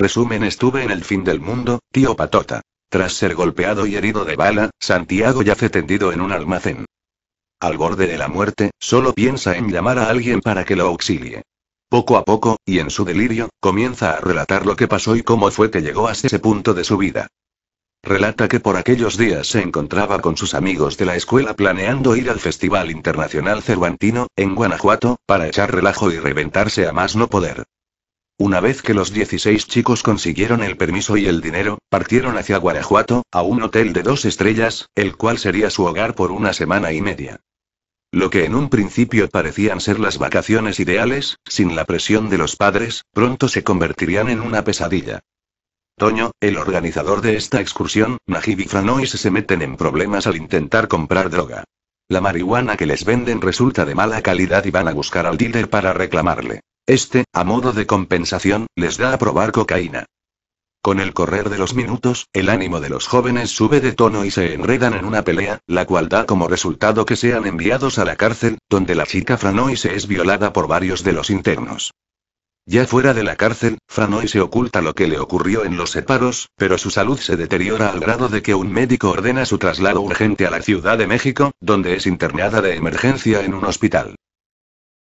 Resumen estuve en el fin del mundo, tío Patota. Tras ser golpeado y herido de bala, Santiago yace tendido en un almacén. Al borde de la muerte, solo piensa en llamar a alguien para que lo auxilie. Poco a poco, y en su delirio, comienza a relatar lo que pasó y cómo fue que llegó hasta ese punto de su vida. Relata que por aquellos días se encontraba con sus amigos de la escuela planeando ir al Festival Internacional Cervantino, en Guanajuato, para echar relajo y reventarse a más no poder. Una vez que los 16 chicos consiguieron el permiso y el dinero, partieron hacia Guanajuato a un hotel de dos estrellas, el cual sería su hogar por una semana y media. Lo que en un principio parecían ser las vacaciones ideales, sin la presión de los padres, pronto se convertirían en una pesadilla. Toño, el organizador de esta excursión, Najib y Franois se meten en problemas al intentar comprar droga. La marihuana que les venden resulta de mala calidad y van a buscar al dealer para reclamarle. Este, a modo de compensación, les da a probar cocaína. Con el correr de los minutos, el ánimo de los jóvenes sube de tono y se enredan en una pelea, la cual da como resultado que sean enviados a la cárcel, donde la chica Franoise es violada por varios de los internos. Ya fuera de la cárcel, Franoise se oculta lo que le ocurrió en los separos, pero su salud se deteriora al grado de que un médico ordena su traslado urgente a la Ciudad de México, donde es internada de emergencia en un hospital.